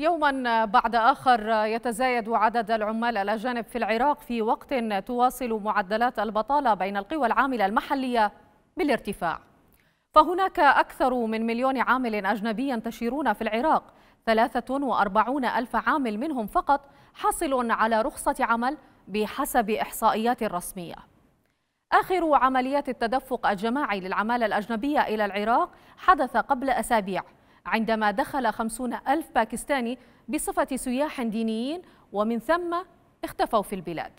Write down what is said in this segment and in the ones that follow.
يوما بعد آخر يتزايد عدد العمال الأجانب في العراق في وقت تواصل معدلات البطالة بين القوى العاملة المحلية بالارتفاع فهناك أكثر من مليون عامل أجنبي ينتشرون في العراق 43 ألف عامل منهم فقط حاصل على رخصة عمل بحسب إحصائيات رسمية آخر عمليات التدفق الجماعي للعمالة الأجنبية إلى العراق حدث قبل أسابيع عندما دخل خمسون ألف باكستاني بصفة سياح دينيين ومن ثم اختفوا في البلاد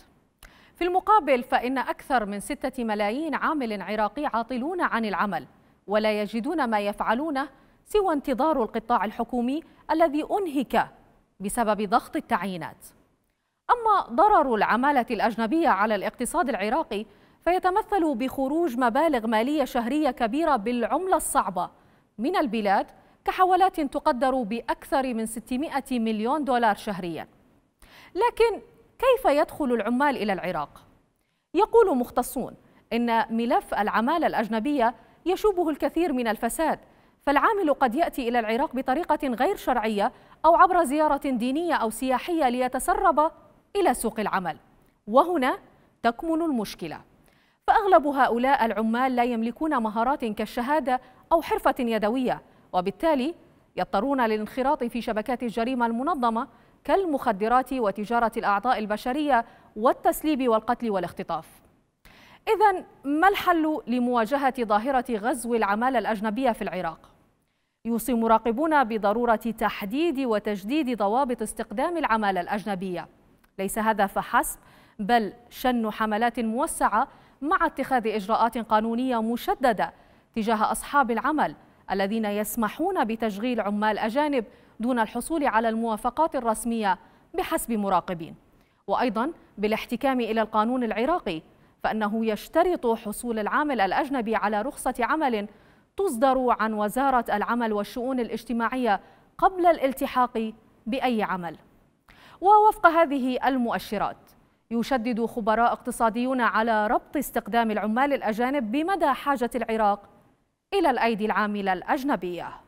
في المقابل فإن أكثر من ستة ملايين عامل عراقي عاطلون عن العمل ولا يجدون ما يفعلونه سوى انتظار القطاع الحكومي الذي أنهك بسبب ضغط التعيينات أما ضرر العمالة الأجنبية على الاقتصاد العراقي فيتمثل بخروج مبالغ مالية شهرية كبيرة بالعملة الصعبة من البلاد كحوالات تقدر بأكثر من 600 مليون دولار شهريا لكن كيف يدخل العمال إلى العراق؟ يقول مختصون إن ملف العمالة الأجنبية يشوبه الكثير من الفساد فالعامل قد يأتي إلى العراق بطريقة غير شرعية أو عبر زيارة دينية أو سياحية ليتسرب إلى سوق العمل وهنا تكمن المشكلة فأغلب هؤلاء العمال لا يملكون مهارات كالشهادة أو حرفة يدوية وبالتالي يضطرون للانخراط في شبكات الجريمه المنظمه كالمخدرات وتجاره الاعضاء البشريه والتسليب والقتل والاختطاف اذا ما الحل لمواجهه ظاهره غزو العماله الاجنبيه في العراق يوصي مراقبون بضروره تحديد وتجديد ضوابط استخدام العماله الاجنبيه ليس هذا فحسب بل شن حملات موسعه مع اتخاذ اجراءات قانونيه مشدده تجاه اصحاب العمل الذين يسمحون بتشغيل عمال أجانب دون الحصول على الموافقات الرسمية بحسب مراقبين وأيضا بالاحتكام إلى القانون العراقي فإنه يشترط حصول العامل الأجنبي على رخصة عمل تصدر عن وزارة العمل والشؤون الاجتماعية قبل الالتحاق بأي عمل ووفق هذه المؤشرات يشدد خبراء اقتصاديون على ربط استقدام العمال الأجانب بمدى حاجة العراق إلى الأيدي العاملة الأجنبية